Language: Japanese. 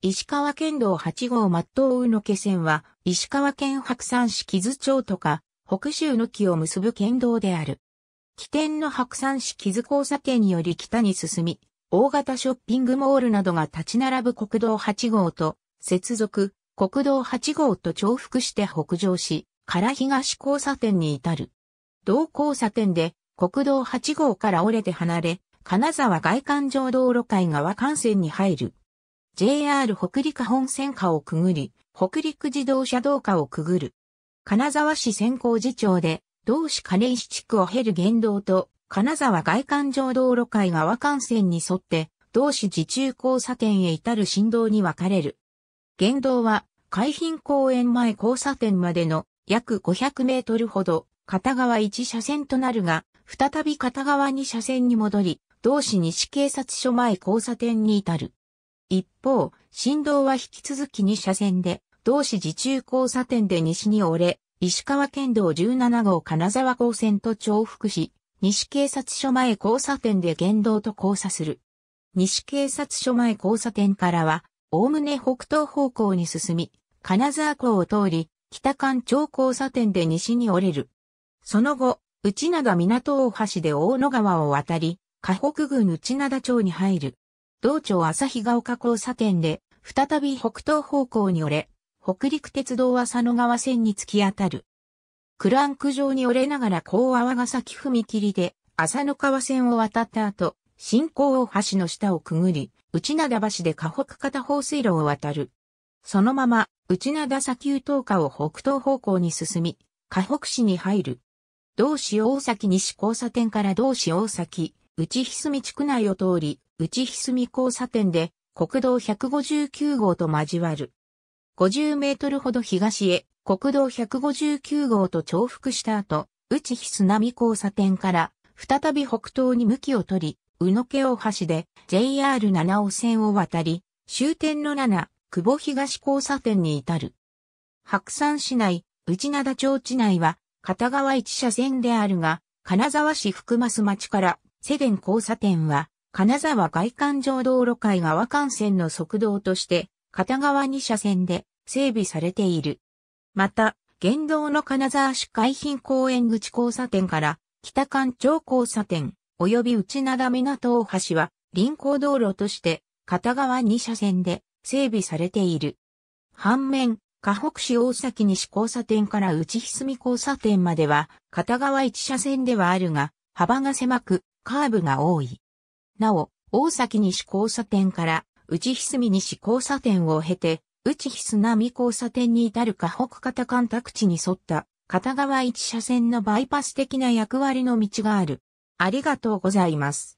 石川県道8号末東うの気線は、石川県白山市木津町とか、北州の木を結ぶ県道である。起点の白山市木津交差点により北に進み、大型ショッピングモールなどが立ち並ぶ国道8号と、接続、国道8号と重複して北上し、から東交差点に至る。同交差点で、国道8号から折れて離れ、金沢外環状道路海側幹線に入る。JR 北陸本線下をくぐり、北陸自動車道下をくぐる。金沢市先行寺町で、同市金石地区を経る言動と、金沢外環状道路会側幹線に沿って、同市自中交差点へ至る振動に分かれる。言動は、海浜公園前交差点までの約500メートルほど、片側1車線となるが、再び片側2車線に戻り、同市西警察署前交差点に至る。一方、振動は引き続き2車線で、同市自中交差点で西に折れ、石川県道17号金沢高線と重複し、西警察署前交差点で原動と交差する。西警察署前交差点からは、おおむね北東方向に進み、金沢港を通り、北関町交差点で西に折れる。その後、内灘港大橋で大野川を渡り、河北郡内灘町に入る。道庁日が丘交差点で、再び北東方向に折れ、北陸鉄道は佐野川線に突き当たる。クランク状に折れながら高泡ヶ崎踏切で、浅野川線を渡った後、新高大橋の下をくぐり、内灘橋で河北片方水路を渡る。そのまま、内灘砂丘東下を北東方向に進み、河北市に入る。同市大崎西交差点から同市大崎、内ひすみ地区内を通り、内ひ交差点で国道159号と交わる。50メートルほど東へ国道159号と重複した後、内ひ並交差点から再び北東に向きを取り、宇野家大橋で JR 七尾線を渡り、終点の7、久保東交差点に至る。白山市内、内灘町地内は片側1車線であるが、金沢市福増町から世田交差点は金沢外環状道路会側幹線の側道として、片側2車線で整備されている。また、現道の金沢市海浜公園口交差点から北環状交差点及び内灘港大橋は臨港道路として片側2車線で整備されている。反面、河北市大崎西交差点から内ひすみ交差点までは片側1車線ではあるが幅が狭くカーブが多い。なお、大崎西交差点から内み西交差点を経て、内なみ交差点に至る河北方干拓地に沿った片側一車線のバイパス的な役割の道がある。ありがとうございます。